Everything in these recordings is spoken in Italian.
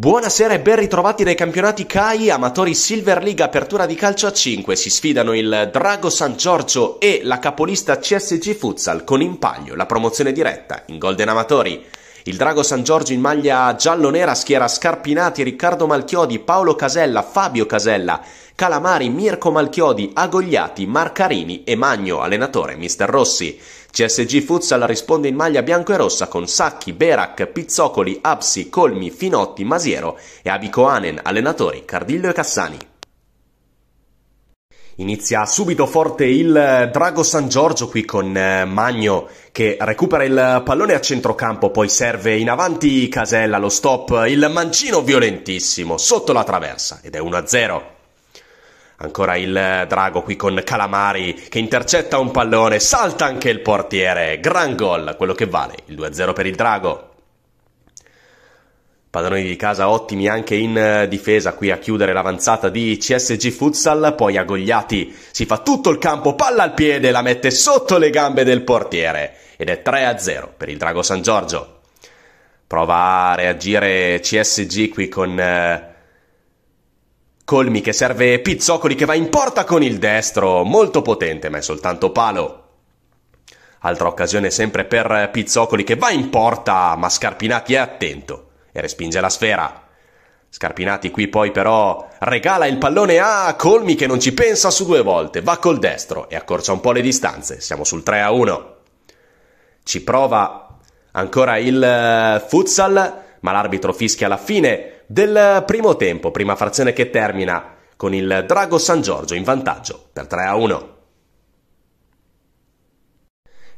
Buonasera e ben ritrovati dai campionati CAI Amatori Silver League Apertura di Calcio a 5. Si sfidano il Drago San Giorgio e la capolista CSG Futsal con in palio la promozione diretta in Golden Amatori. Il Drago San Giorgio in maglia giallo-nera schiera Scarpinati, Riccardo Malchiodi, Paolo Casella, Fabio Casella, Calamari, Mirko Malchiodi, Agogliati, Marcarini e Magno, allenatore Mister Rossi. CSG Futsal risponde in maglia bianco e rossa con Sacchi, Berac, Pizzocoli, Absi, Colmi, Finotti, Masiero e Abico Anen, allenatori Cardillo e Cassani. Inizia subito forte il Drago San Giorgio qui con eh, Magno che recupera il pallone a centrocampo, poi serve in avanti Casella, lo stop, il mancino violentissimo sotto la traversa ed è 1-0. Ancora il Drago qui con Calamari che intercetta un pallone, salta anche il portiere, gran gol, quello che vale, il 2-0 per il Drago. Padroni di casa ottimi anche in eh, difesa qui a chiudere l'avanzata di CSG Futsal, poi Agogliati si fa tutto il campo, palla al piede, la mette sotto le gambe del portiere ed è 3-0 per il Drago San Giorgio. Prova a reagire CSG qui con eh, Colmi che serve Pizzocoli che va in porta con il destro, molto potente ma è soltanto palo. Altra occasione sempre per Pizzocoli che va in porta ma Scarpinati è attento e respinge la sfera. Scarpinati qui poi però regala il pallone a Colmi che non ci pensa su due volte, va col destro e accorcia un po' le distanze, siamo sul 3 a 1. Ci prova ancora il eh, futsal, ma l'arbitro fischia la fine del primo tempo, prima frazione che termina con il Drago San Giorgio in vantaggio per 3 a 1.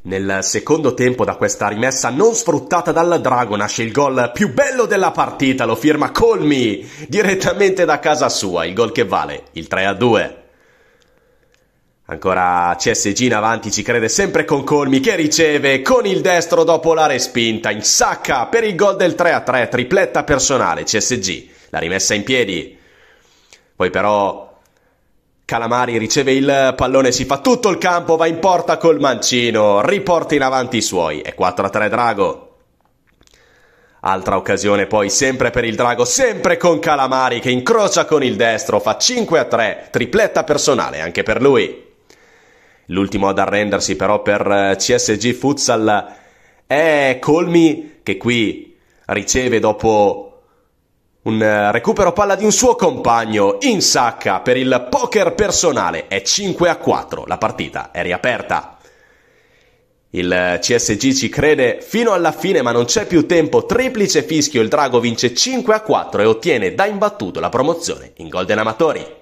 Nel secondo tempo da questa rimessa non sfruttata dal Drago nasce il gol più bello della partita, lo firma Colmi direttamente da casa sua, il gol che vale il 3-2. Ancora CSG in avanti, ci crede sempre con Colmi che riceve con il destro dopo la respinta, in sacca per il gol del 3-3, tripletta personale CSG, la rimessa in piedi. Poi però Calamari riceve il pallone, si fa tutto il campo, va in porta col mancino, riporta in avanti i suoi. È 4-3 Drago. Altra occasione poi sempre per il Drago, sempre con Calamari che incrocia con il destro, fa 5 3, tripletta personale anche per lui. L'ultimo ad arrendersi però per eh, CSG Futsal è Colmi che qui riceve dopo un eh, recupero palla di un suo compagno in sacca per il poker personale. È 5 a 4. La partita è riaperta. Il eh, CSG ci crede fino alla fine, ma non c'è più tempo. Triplice fischio. Il Drago vince 5 a 4 e ottiene da imbattuto la promozione in Golden Amatori.